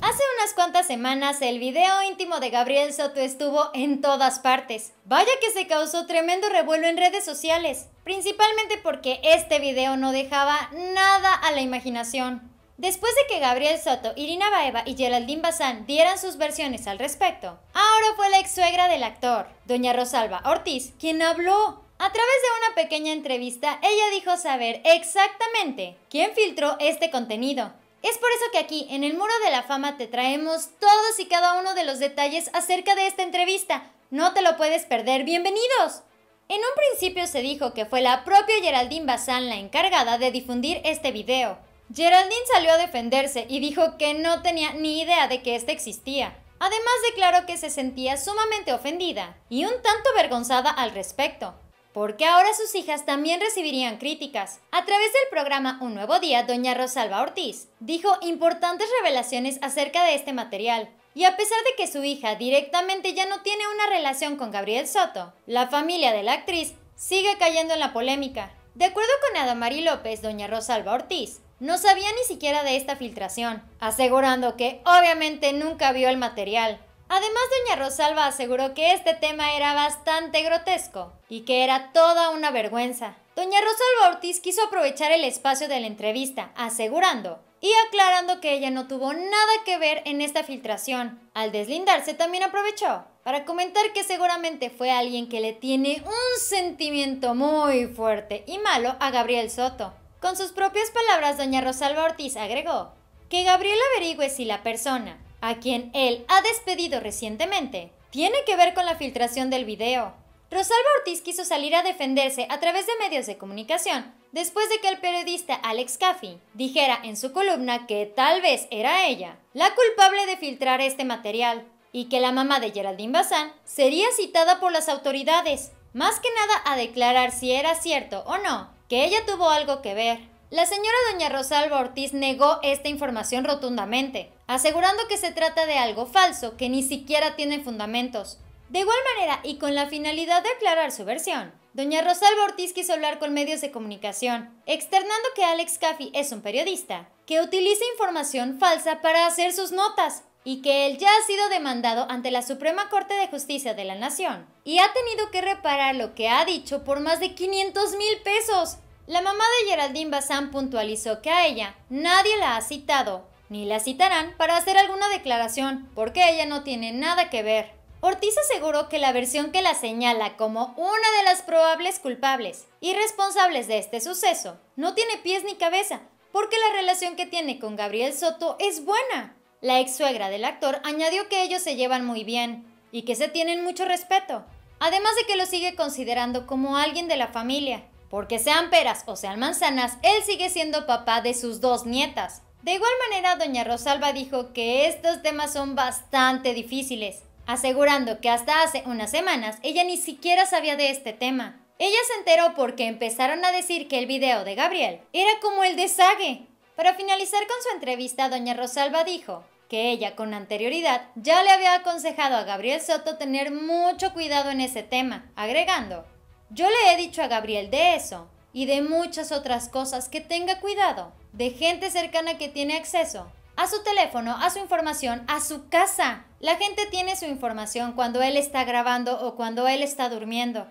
Hace unas cuantas semanas el video íntimo de Gabriel Soto estuvo en todas partes. Vaya que se causó tremendo revuelo en redes sociales, principalmente porque este video no dejaba nada a la imaginación. Después de que Gabriel Soto, Irina Baeva y Geraldine Bazán dieran sus versiones al respecto, ahora fue la ex suegra del actor, doña Rosalba Ortiz, quien habló. A través de una pequeña entrevista, ella dijo saber exactamente quién filtró este contenido, es por eso que aquí, en el Muro de la Fama, te traemos todos y cada uno de los detalles acerca de esta entrevista. No te lo puedes perder, bienvenidos. En un principio se dijo que fue la propia Geraldine Bazán la encargada de difundir este video. Geraldine salió a defenderse y dijo que no tenía ni idea de que este existía. Además declaró que se sentía sumamente ofendida y un tanto avergonzada al respecto, porque ahora sus hijas también recibirían críticas. A través del programa Un Nuevo Día, doña Rosalba Ortiz dijo importantes revelaciones acerca de este material. Y a pesar de que su hija directamente ya no tiene una relación con Gabriel Soto, la familia de la actriz sigue cayendo en la polémica. De acuerdo con Adamari López, doña Rosalba Ortiz no sabía ni siquiera de esta filtración, asegurando que obviamente nunca vio el material. Además, doña Rosalba aseguró que este tema era bastante grotesco y que era toda una vergüenza. Doña Rosalba Ortiz quiso aprovechar el espacio de la entrevista, asegurando y aclarando que ella no tuvo nada que ver en esta filtración. Al deslindarse también aprovechó para comentar que seguramente fue alguien que le tiene un sentimiento muy fuerte y malo a Gabriel Soto. Con sus propias palabras, doña Rosalba Ortiz agregó que Gabriel averigüe si la persona a quien él ha despedido recientemente, tiene que ver con la filtración del video. Rosalba Ortiz quiso salir a defenderse a través de medios de comunicación después de que el periodista Alex Caffey dijera en su columna que tal vez era ella la culpable de filtrar este material y que la mamá de Geraldine Bazán sería citada por las autoridades, más que nada a declarar si era cierto o no que ella tuvo algo que ver. La señora doña Rosalba Ortiz negó esta información rotundamente, asegurando que se trata de algo falso que ni siquiera tiene fundamentos. De igual manera, y con la finalidad de aclarar su versión, doña Rosalba Ortiz quiso hablar con medios de comunicación, externando que Alex Caffey es un periodista, que utiliza información falsa para hacer sus notas, y que él ya ha sido demandado ante la Suprema Corte de Justicia de la Nación, y ha tenido que reparar lo que ha dicho por más de 500 mil pesos. La mamá de Geraldine Bazán puntualizó que a ella nadie la ha citado, ni la citarán para hacer alguna declaración, porque ella no tiene nada que ver. Ortiz aseguró que la versión que la señala como una de las probables culpables y responsables de este suceso no tiene pies ni cabeza, porque la relación que tiene con Gabriel Soto es buena. La ex suegra del actor añadió que ellos se llevan muy bien y que se tienen mucho respeto, además de que lo sigue considerando como alguien de la familia, porque sean peras o sean manzanas, él sigue siendo papá de sus dos nietas. De igual manera, doña Rosalba dijo que estos temas son bastante difíciles, asegurando que hasta hace unas semanas ella ni siquiera sabía de este tema. Ella se enteró porque empezaron a decir que el video de Gabriel era como el de Sage. Para finalizar con su entrevista, doña Rosalba dijo que ella con anterioridad ya le había aconsejado a Gabriel Soto tener mucho cuidado en ese tema, agregando yo le he dicho a Gabriel de eso y de muchas otras cosas que tenga cuidado, de gente cercana que tiene acceso, a su teléfono, a su información, a su casa. La gente tiene su información cuando él está grabando o cuando él está durmiendo.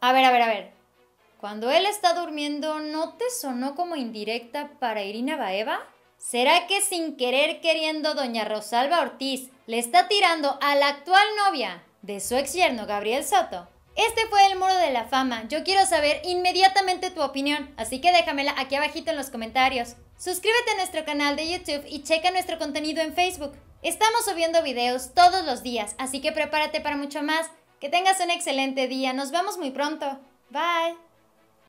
A ver, a ver, a ver. Cuando él está durmiendo, ¿no te sonó como indirecta para Irina Baeva? ¿Será que sin querer queriendo doña Rosalba Ortiz le está tirando a la actual novia de su ex yerno Gabriel Soto este fue el muro de la fama. Yo quiero saber inmediatamente tu opinión, así que déjamela aquí abajito en los comentarios. Suscríbete a nuestro canal de YouTube y checa nuestro contenido en Facebook. Estamos subiendo videos todos los días, así que prepárate para mucho más. Que tengas un excelente día. Nos vemos muy pronto. Bye.